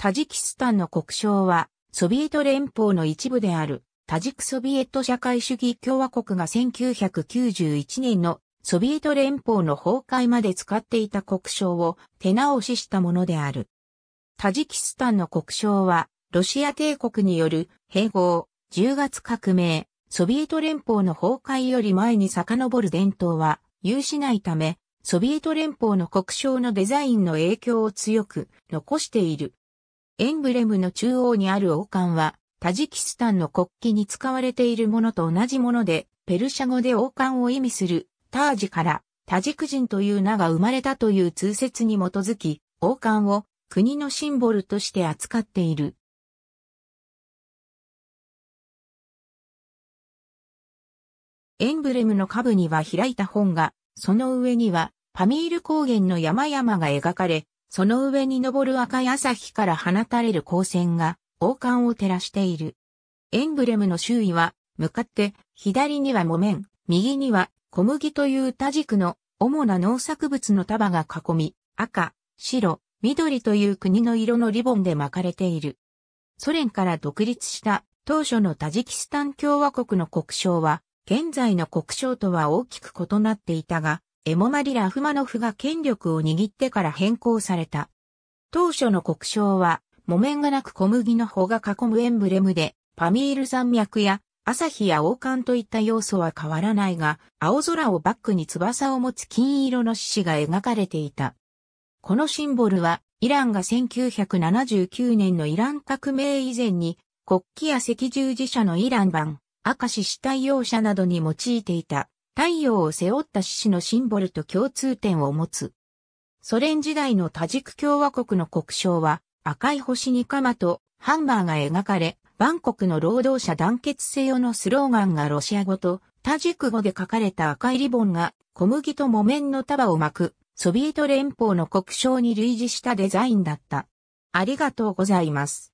タジキスタンの国章は、ソビエト連邦の一部である、タジクソビエト社会主義共和国が1991年のソビエト連邦の崩壊まで使っていた国章を手直ししたものである。タジキスタンの国章は、ロシア帝国による併合、10月革命、ソビエト連邦の崩壊より前に遡る伝統は有しないため、ソビエト連邦の国章のデザインの影響を強く残している。エンブレムの中央にある王冠は、タジキスタンの国旗に使われているものと同じもので、ペルシャ語で王冠を意味するタージからタジク人という名が生まれたという通説に基づき、王冠を国のシンボルとして扱っている。エンブレムの下部には開いた本が、その上にはパミール高原の山々が描かれ、その上に昇る赤い朝日から放たれる光線が王冠を照らしている。エンブレムの周囲は、向かって左には木綿、右には小麦という多軸の主な農作物の束が囲み、赤、白、緑という国の色のリボンで巻かれている。ソ連から独立した当初のタジキスタン共和国の国章は、現在の国章とは大きく異なっていたが、エモマリ・ラフマノフが権力を握ってから変更された。当初の国章は、木綿がなく小麦の穂が囲むエンブレムで、パミール山脈や朝日や王冠といった要素は変わらないが、青空をバックに翼を持つ金色の獅子が描かれていた。このシンボルは、イランが1979年のイラン革命以前に、国旗や赤十字社のイラン版、赤石死体用車などに用いていた。太陽を背負った獅子のシンボルと共通点を持つ。ソ連時代のタジク共和国の国章は赤い星に鎌とハンマーが描かれ、バンコクの労働者団結せよのスローガンがロシア語とタジク語で書かれた赤いリボンが小麦と木綿の束を巻くソビエト連邦の国章に類似したデザインだった。ありがとうございます。